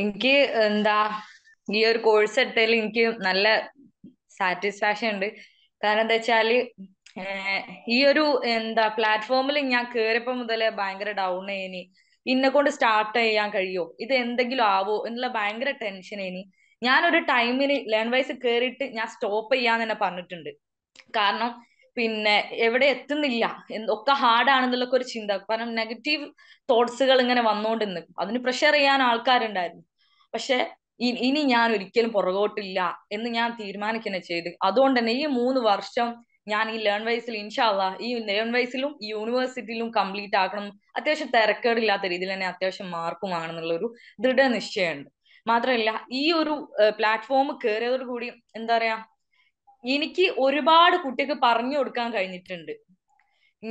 എനിക്ക് എന്താ ഈ ഒരു കോഴ്സ് എടുത്തതിൽ എനിക്ക് നല്ല സാറ്റിസ്ഫാക്ഷൻ ഉണ്ട് കാരണം എന്താ വെച്ചാല് ഈ ഒരു എന്താ പ്ലാറ്റ്ഫോമിൽ ഞാൻ കേറിയപ്പോ മുതലേ ഭയങ്കര ഡൗൺ ആയിനി ഇന്നെ കൊണ്ട് സ്റ്റാർട്ട് ചെയ്യാൻ കഴിയോ ഇത് എന്തെങ്കിലും ആവോ എന്നുള്ള ഭയങ്കര ടെൻഷൻ ആയിനി ഞാനൊരു ടൈമിന് ലേൺ വൈസ് കേറിയിട്ട് ഞാൻ സ്റ്റോപ്പ് ചെയ്യാന്ന് തന്നെ പറഞ്ഞിട്ടുണ്ട് കാരണം പിന്നെ എവിടെ എത്തുന്നില്ല ഒക്കെ ഹാർഡാണെന്നുള്ള ഒരു ചിന്ത കാരണം നെഗറ്റീവ് തോട്ട്സുകൾ ഇങ്ങനെ വന്നുകൊണ്ട് നിൽക്കും അതിന് പ്രഷർ ചെയ്യാൻ ആൾക്കാരുണ്ടായിരുന്നു പക്ഷെ ഇനി ഞാൻ ഒരിക്കലും പുറകോട്ടില്ല എന്ന് ഞാൻ തീരുമാനിക്കുന്ന ചെയ്ത് അതുകൊണ്ട് തന്നെ ഈ മൂന്ന് വർഷം ഞാൻ ഈ ലേൺ വൈസിൽ ഇൻഷാല്ല ഈ ലേൺ വൈസിലും യൂണിവേഴ്സിറ്റിയിലും കംപ്ലീറ്റ് ആക്കണം അത്യാവശ്യം തിരക്കേടില്ലാത്ത രീതിയിൽ തന്നെ അത്യാവശ്യം മാർക്കും ആണെന്നുള്ള ഒരു ദൃഢനിശ്ചയമുണ്ട് മാത്രമല്ല ഈ ഒരു പ്ലാറ്റ്ഫോം കയറിയതോടുകൂടി എന്താ പറയാ എനിക്ക് ഒരുപാട് കുട്ടികൾക്ക് പറഞ്ഞു കൊടുക്കാൻ കഴിഞ്ഞിട്ടുണ്ട്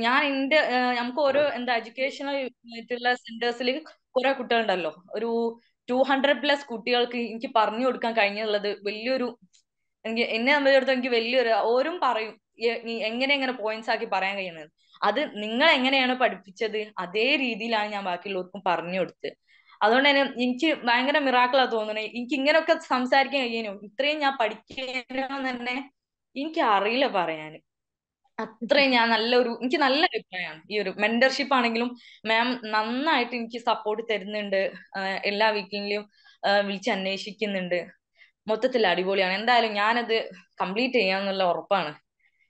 ഞാൻ എന്റെ നമുക്ക് ഓരോ എന്താ എഡ്യൂക്കേഷണൽ ആയിട്ടുള്ള സെന്റേഴ്സിൽ കുറെ കുട്ടികളുണ്ടല്ലോ ഒരു ടു ഹൺഡ്രഡ് പ്ലസ് കുട്ടികൾക്ക് എനിക്ക് പറഞ്ഞു കൊടുക്കാൻ കഴിഞ്ഞുള്ളത് വലിയൊരു എനിക്ക് എന്നെ സംബന്ധിച്ചിടത്തോളം എനിക്ക് വലിയൊരു ഓരും പറയും എങ്ങനെ എങ്ങനെ പോയിന്റ്സ് ആക്കി പറയാൻ കഴിയുന്നത് അത് നിങ്ങൾ എങ്ങനെയാണ് പഠിപ്പിച്ചത് അതേ രീതിയിലാണ് ഞാൻ ബാക്കിയുള്ളവർക്കും പറഞ്ഞു കൊടുത്തത് അതുകൊണ്ട് തന്നെ എനിക്ക് ഭയങ്കര മിറാക്കിളാ തോന്നുന്നത് എനിക്ക് ഇങ്ങനെയൊക്കെ സംസാരിക്കാൻ കഴിയാനോ ഇത്രയും ഞാൻ പഠിക്കാനോ തന്നെ എനിക്ക് അറിയില്ല പറയാന് അത്രയും ഞാൻ നല്ലൊരു എനിക്ക് നല്ല അഭിപ്രായമാണ് ഈ ഒരു മെന്റർഷിപ്പ് ആണെങ്കിലും മാം നന്നായിട്ട് എനിക്ക് സപ്പോർട്ട് തരുന്നുണ്ട് എല്ലാ വീക്കിലും വിളിച്ച് അന്വേഷിക്കുന്നുണ്ട് മൊത്തത്തിൽ അടിപൊളിയാണ് എന്തായാലും ഞാനത് കംപ്ലീറ്റ് ചെയ്യാന്നുള്ള ഉറപ്പാണ്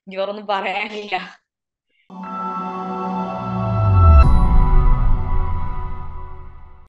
എനിക്ക് വേറൊന്നും പറയാനില്ല